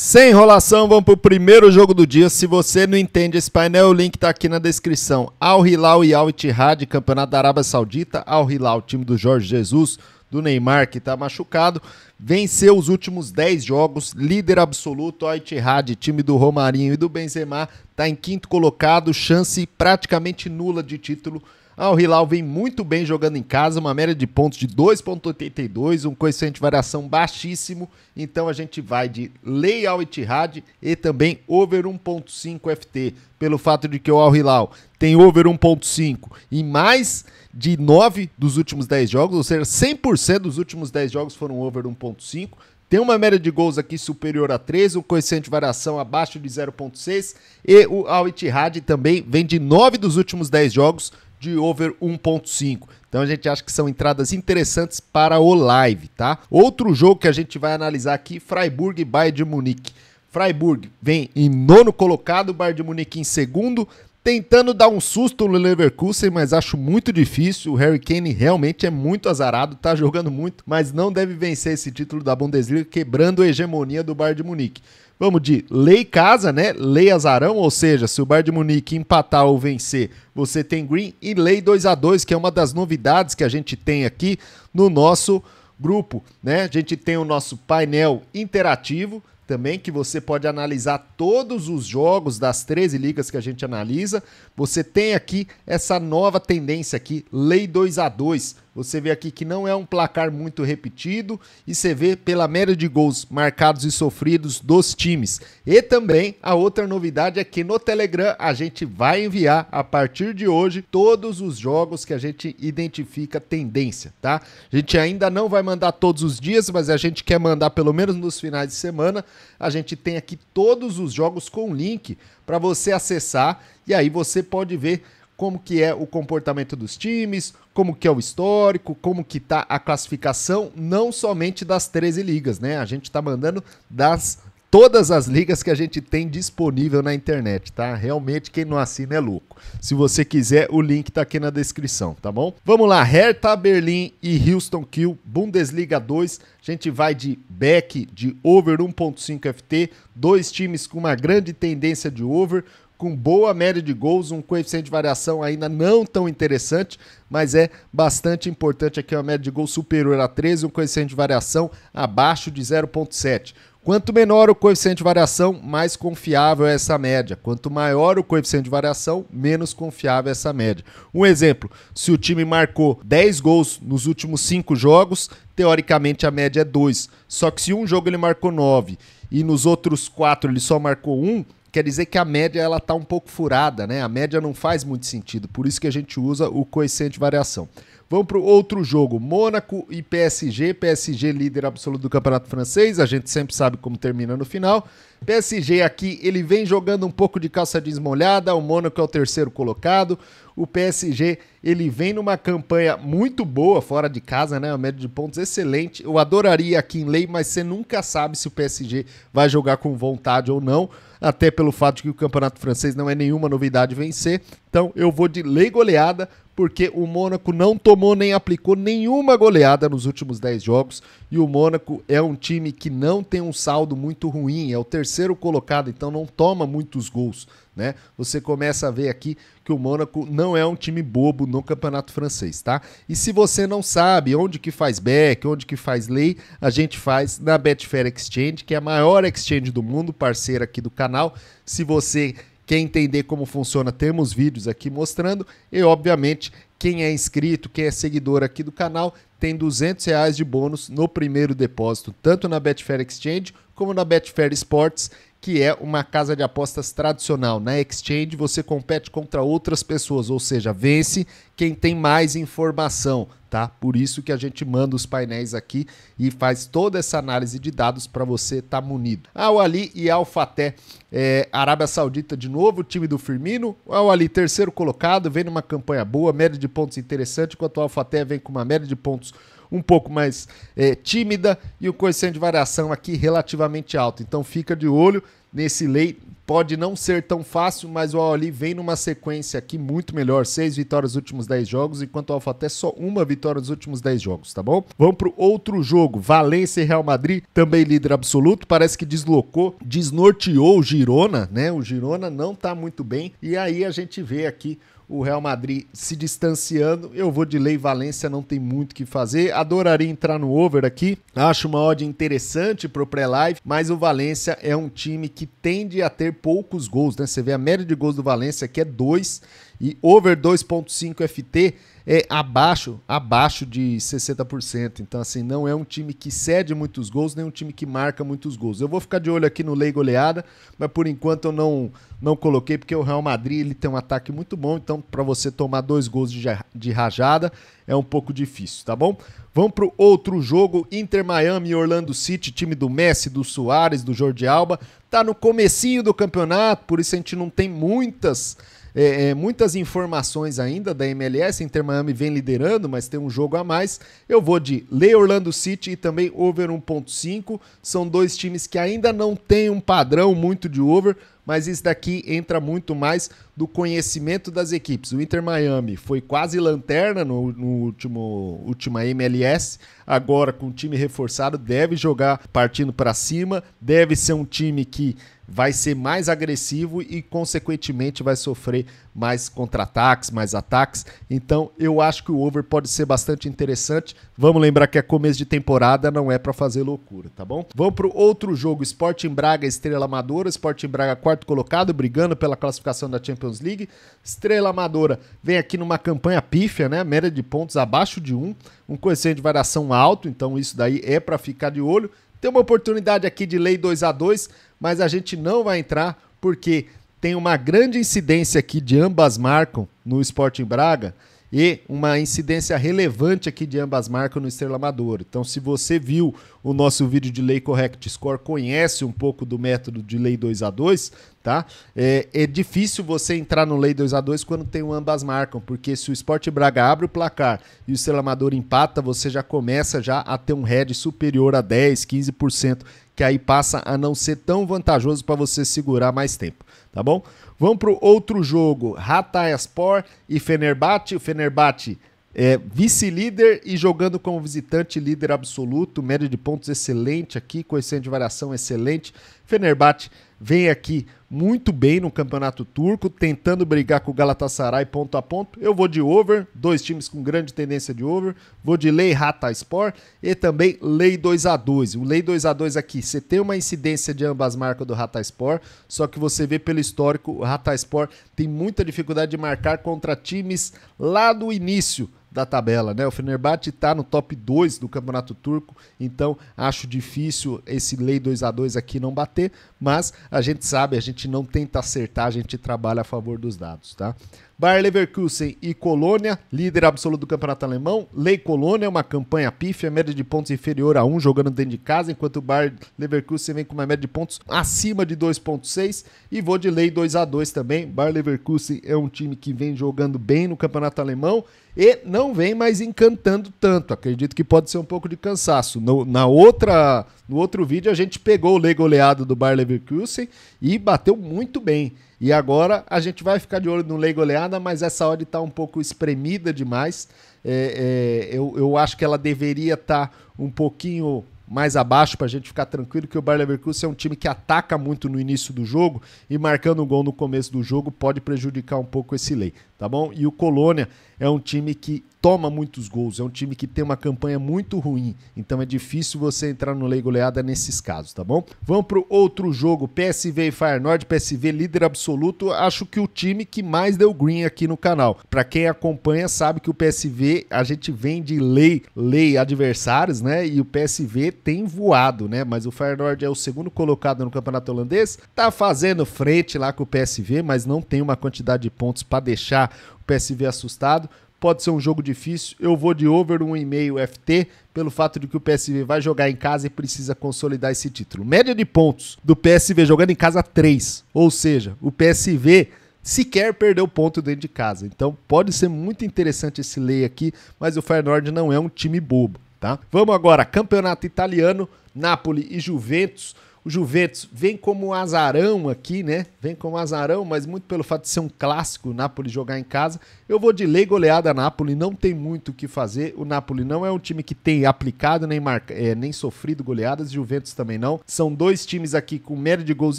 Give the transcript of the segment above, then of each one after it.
Sem enrolação, vamos para o primeiro jogo do dia. Se você não entende esse painel, o link está aqui na descrição. Al Hilal e Al Ittihad, campeonato da Arábia Saudita. Al Hilal, time do Jorge Jesus, do Neymar, que está machucado, venceu os últimos 10 jogos, líder absoluto. Al Ittihad, time do Romarinho e do Benzema, está em quinto colocado, chance praticamente nula de título Al ah, Hilal vem muito bem jogando em casa, uma média de pontos de 2.82, um coeficiente de variação baixíssimo. Então a gente vai de Lei Al Ittihad e também over 1.5 FT, pelo fato de que o Al Hilal tem over 1.5 e mais de 9 dos últimos 10 jogos, ou seja, 100% dos últimos 10 jogos foram over 1.5. Tem uma média de gols aqui superior a 3, o um coeficiente de variação abaixo de 0.6 e o Al Ittihad também vem de 9 dos últimos 10 jogos de over 1.5. Então a gente acha que são entradas interessantes para o live, tá? Outro jogo que a gente vai analisar aqui, Freiburg e Bayern de Munique. Freiburg vem em nono colocado, Bayern de Munique em segundo, tentando dar um susto no Leverkusen, mas acho muito difícil. O Harry Kane realmente é muito azarado, tá jogando muito, mas não deve vencer esse título da Bundesliga, quebrando a hegemonia do Bayern de Munique. Vamos de lei casa, né? Lei azarão, ou seja, se o Bayern de Munique empatar ou vencer, você tem green e lei 2 a 2, que é uma das novidades que a gente tem aqui no nosso grupo, né? A gente tem o nosso painel interativo também, que você pode analisar todos os jogos das 13 ligas que a gente analisa. Você tem aqui essa nova tendência aqui, Lei 2 a 2 você vê aqui que não é um placar muito repetido e você vê pela média de gols marcados e sofridos dos times. E também a outra novidade é que no Telegram a gente vai enviar a partir de hoje todos os jogos que a gente identifica tendência, tá? A gente ainda não vai mandar todos os dias, mas a gente quer mandar pelo menos nos finais de semana. A gente tem aqui todos os jogos com link para você acessar e aí você pode ver como que é o comportamento dos times, como que é o histórico, como que tá a classificação, não somente das 13 ligas, né? A gente tá mandando das todas as ligas que a gente tem disponível na internet, tá? Realmente quem não assina é louco. Se você quiser, o link tá aqui na descrição, tá bom? Vamos lá, Hertha Berlim e Houston Kill, Bundesliga 2. A gente vai de back de over 1.5 FT, dois times com uma grande tendência de over com boa média de gols, um coeficiente de variação ainda não tão interessante, mas é bastante importante aqui uma média de gol superior a 13, um coeficiente de variação abaixo de 0.7. Quanto menor o coeficiente de variação, mais confiável é essa média. Quanto maior o coeficiente de variação, menos confiável é essa média. Um exemplo: se o time marcou 10 gols nos últimos 5 jogos, teoricamente a média é 2. Só que se um jogo ele marcou 9 e nos outros 4 ele só marcou 1, quer dizer que a média ela está um pouco furada, né? A média não faz muito sentido, por isso que a gente usa o coeficiente de variação. Vamos para o outro jogo, Mônaco e PSG. PSG líder absoluto do campeonato francês, a gente sempre sabe como termina no final. PSG aqui, ele vem jogando um pouco de calça desmolhada, o Mônaco é o terceiro colocado. O PSG, ele vem numa campanha muito boa fora de casa, né? A média de pontos excelente. Eu adoraria aqui em lei, mas você nunca sabe se o PSG vai jogar com vontade ou não, até pelo fato de que o campeonato francês não é nenhuma novidade vencer. Então eu vou de lei goleada porque o Mônaco não tomou nem aplicou nenhuma goleada nos últimos 10 jogos e o Mônaco é um time que não tem um saldo muito ruim, é o terceiro colocado, então não toma muitos gols, né? Você começa a ver aqui que o Mônaco não é um time bobo no campeonato francês, tá? E se você não sabe onde que faz back, onde que faz lei, a gente faz na Betfair Exchange, que é a maior exchange do mundo, parceira aqui do canal. Se você Quer entender como funciona, temos vídeos aqui mostrando. E, obviamente, quem é inscrito, quem é seguidor aqui do canal, tem R$200 reais de bônus no primeiro depósito, tanto na Betfair Exchange como na Betfair Sports, que é uma casa de apostas tradicional. Na Exchange você compete contra outras pessoas, ou seja, vence quem tem mais informação tá? Por isso que a gente manda os painéis aqui e faz toda essa análise de dados para você estar tá munido. Al Ali e Alfaté, é, eh, Arábia Saudita de novo, time do Firmino. Al Ali terceiro colocado, vem numa campanha boa, média de pontos interessante, enquanto o Alfaté vem com uma média de pontos um pouco mais é, tímida e o coeficiente de variação aqui relativamente alto. Então fica de olho nesse lei. Pode não ser tão fácil, mas o Ali vem numa sequência aqui muito melhor. Seis vitórias nos últimos dez jogos, enquanto o Alfa até só uma vitória nos últimos dez jogos, tá bom? Vamos para o outro jogo. Valência e Real Madrid, também líder absoluto. Parece que deslocou, desnorteou o Girona, né? O Girona não tá muito bem. E aí a gente vê aqui o Real Madrid se distanciando. Eu vou de Lei Valência, não tem muito o que fazer. Adoraria entrar no over aqui. Acho uma odd interessante para o pré-live, mas o Valência é um time que tende a ter poucos gols, né? Você vê a média de gols do Valência que é 2 e over 2.5 FT é abaixo, abaixo de 60%. Então, assim, não é um time que cede muitos gols, nem um time que marca muitos gols. Eu vou ficar de olho aqui no Lei Goleada, mas por enquanto eu não, não coloquei, porque o Real Madrid ele tem um ataque muito bom, então para você tomar dois gols de, de rajada é um pouco difícil, tá bom? Vamos para outro jogo, Inter Miami e Orlando City, time do Messi, do Soares, do Jordi Alba. Tá no comecinho do campeonato, por isso a gente não tem muitas é, é, muitas informações ainda da MLS. Inter Miami vem liderando, mas tem um jogo a mais. Eu vou de Lei Orlando City e também over 1.5. São dois times que ainda não têm um padrão muito de over mas isso daqui entra muito mais do conhecimento das equipes. O Inter Miami foi quase lanterna no, no último última MLS, agora com o time reforçado, deve jogar partindo para cima, deve ser um time que vai ser mais agressivo e, consequentemente, vai sofrer mais contra-ataques, mais ataques. Então, eu acho que o over pode ser bastante interessante. Vamos lembrar que é começo de temporada, não é para fazer loucura, tá bom? Vamos para o outro jogo: Sporting Braga, Estrela Amadora. Sporting Braga, quarto quarto colocado, brigando pela classificação da Champions League. Estrela Amadora vem aqui numa campanha pífia, né? Média de pontos abaixo de um, um coeficiente de variação alto, então isso daí é para ficar de olho. Tem uma oportunidade aqui de lei 2 a 2 mas a gente não vai entrar porque tem uma grande incidência aqui de ambas marcam no Sporting Braga e uma incidência relevante aqui de ambas marcas no Estrela Amadora. Então, se você viu o nosso vídeo de Lei Correct Score conhece um pouco do método de Lei 2A2, tá? É, é difícil você entrar no Lei 2A2 quando tem um ambas marcam, porque se o Sport Braga abre o placar e o Selamador empata, você já começa já a ter um head superior a 10, 15%, que aí passa a não ser tão vantajoso para você segurar mais tempo, tá bom? Vamos para o outro jogo, Hatayspor e Fenerbahçe. O Fenerbahçe é, Vice-líder e jogando como visitante, líder absoluto, média de pontos excelente aqui, coeficiente de variação excelente. Fenerbahçe vem aqui muito bem no Campeonato Turco, tentando brigar com o Galatasaray ponto a ponto. Eu vou de over, dois times com grande tendência de over. Vou de Lei Rata Sport e também Lei 2 a 2 O Lei 2 a 2 aqui, você tem uma incidência de ambas marcas do Rata Sport, só que você vê pelo histórico, o Rata Sport tem muita dificuldade de marcar contra times lá do início da tabela, né? O Fenerbahçe está no top 2 do Campeonato Turco, então acho difícil esse lei 2 a 2 aqui não bater, mas a gente sabe, a gente não tenta acertar, a gente trabalha a favor dos dados, tá? Bayer Leverkusen e Colônia, líder absoluto do campeonato alemão. Lei Colônia, uma campanha pífia, é média de pontos inferior a 1 jogando dentro de casa, enquanto o Bayer Leverkusen vem com uma média de pontos acima de 2.6 e vou de Lei 2 a 2 também. Bayer Leverkusen é um time que vem jogando bem no campeonato alemão e não vem mais encantando tanto. Acredito que pode ser um pouco de cansaço. No, na outra, no outro vídeo a gente pegou o lei goleado do Bayer Leverkusen e bateu muito bem. E agora a gente vai ficar de olho no Lei Goleada, mas essa odd está um pouco espremida demais. É, é, eu, eu, acho que ela deveria estar tá um pouquinho mais abaixo para a gente ficar tranquilo que o Bayer Leverkusen é um time que ataca muito no início do jogo e marcando o um gol no começo do jogo pode prejudicar um pouco esse lei tá bom? E o Colônia é um time que toma muitos gols, é um time que tem uma campanha muito ruim, então é difícil você entrar no lei goleada nesses casos, tá bom? Vamos o outro jogo, PSV e Nord. PSV líder absoluto, acho que o time que mais deu green aqui no canal. Para quem acompanha sabe que o PSV, a gente vem de lei, lei adversários, né? E o PSV tem voado, né? Mas o Nord é o segundo colocado no campeonato holandês, tá fazendo frente lá com o PSV, mas não tem uma quantidade de pontos para deixar deixar o PSV assustado. Pode ser um jogo difícil. Eu vou de over 1,5 FT, pelo fato de que o PSV vai jogar em casa e precisa consolidar esse título. Média de pontos do PSV jogando em casa 3. Ou seja, o PSV sequer perdeu ponto dentro de casa. Então pode ser muito interessante esse lay aqui, mas o Feyenoord não é um time bobo, tá? Vamos agora, campeonato italiano, Napoli e Juventus o Juventus vem como azarão aqui, né? Vem como azarão, mas muito pelo fato de ser um clássico, o Napoli jogar em casa. Eu vou de lei goleada Napoli, não tem muito o que fazer. O Napoli não é um time que tem aplicado nem, marca, é, eh, nem sofrido goleadas, Juventus também não. São dois times aqui com média de gols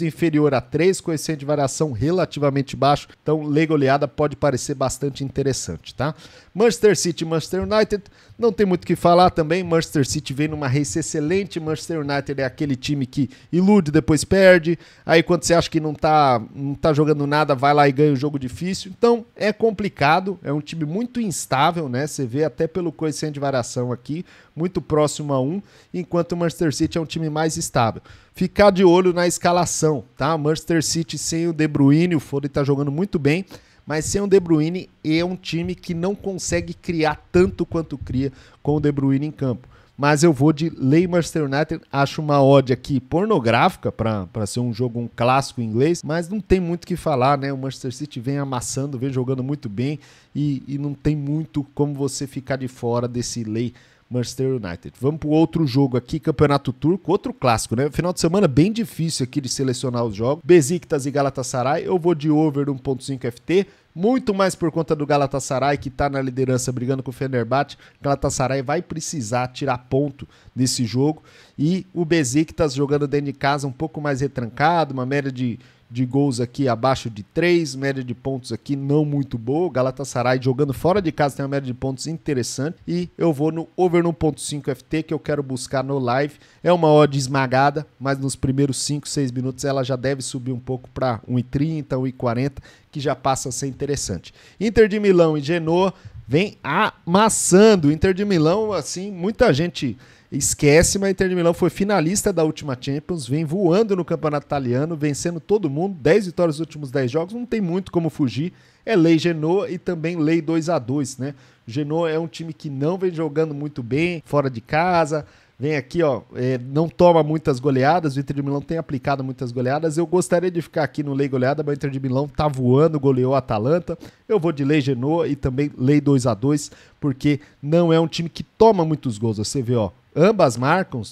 inferior a três, coeficiente de variação relativamente baixo. Então, lei goleada pode parecer bastante interessante, tá? Manchester City e Manchester United, não tem muito o que falar também. Manchester City vem numa race excelente. Manchester United é aquele time que ilude, depois perde. Aí quando você acha que não tá, não tá jogando nada, vai lá e ganha o um jogo difícil. Então é complicado, é um time muito instável, né? Você vê até pelo coeficiente de variação aqui, muito próximo a um, enquanto o Manchester City é um time mais estável. Ficar de olho na escalação, tá? Manchester City sem o De Bruyne, o Foden tá jogando muito bem, mas sem o De Bruyne é um time que não consegue criar tanto quanto cria com o De Bruyne em campo mas eu vou de Leicester United. Acho uma odd aqui pornográfica para ser um jogo, um clássico inglês, mas não tem muito o que falar, né? O Manchester City vem amassando, vem jogando muito bem e, e não tem muito como você ficar de fora desse lei. Manchester United. Vamos para outro jogo aqui, Campeonato Turco, outro clássico, né? Final de semana bem difícil aqui de selecionar os jogos. Besiktas e Galatasaray, eu vou de over 1.5 FT muito mais por conta do Galatasaray, que está na liderança brigando com o Fenerbahçe. Galatasaray vai precisar tirar ponto nesse jogo. E o Besiktas jogando dentro de casa um pouco mais retrancado, uma média de de gols aqui abaixo de 3, média de pontos aqui não muito boa. Galatasaray jogando fora de casa tem uma média de pontos interessante e eu vou no over 1.5 FT que eu quero buscar no live. É uma odd esmagada, mas nos primeiros 5, 6 minutos ela já deve subir um pouco para 1.30, 1.40, que já passa a ser interessante. Inter de Milão e Genoa vem amassando. Inter de Milão, assim, muita gente Esquece, mas a Inter de Milão foi finalista da última Champions, vem voando no campeonato italiano, vencendo todo mundo, 10 vitórias nos últimos 10 jogos, não tem muito como fugir. É lei Genoa e também lei 2 a 2 né? Genoa é um time que não vem jogando muito bem, fora de casa, vem aqui, ó, é, não toma muitas goleadas, o Inter de Milão tem aplicado muitas goleadas. Eu gostaria de ficar aqui no Lei Goleada, mas o Inter de Milão tá voando, goleou a Atalanta. Eu vou de Lei Genoa e também Lei 2 a 2 porque não é um time que toma muitos gols. Você vê, ó, ambas marcam,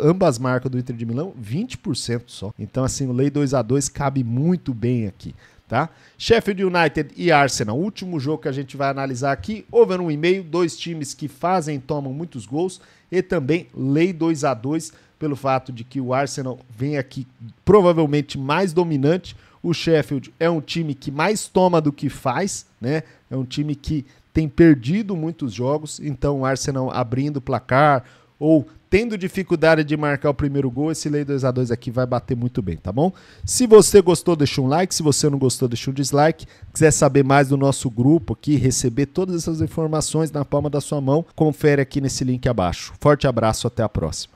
ambas marcas do Inter de Milão, 20% só. Então, assim, o Lei 2 a 2 cabe muito bem aqui tá? Sheffield United e Arsenal, último jogo que a gente vai analisar aqui, over 1,5, dois times que fazem, tomam muitos gols e também lei 2 a 2 pelo fato de que o Arsenal vem aqui provavelmente mais dominante. O Sheffield é um time que mais toma do que faz, né? É um time que tem perdido muitos jogos, então o Arsenal abrindo o placar ou tendo dificuldade de marcar o primeiro gol, esse Lei 2x2 aqui vai bater muito bem, tá bom? Se você gostou, deixa um like. Se você não gostou, deixa um dislike. Quiser saber mais do nosso grupo aqui, receber todas essas informações na palma da sua mão, confere aqui nesse link abaixo. Forte abraço, até a próxima.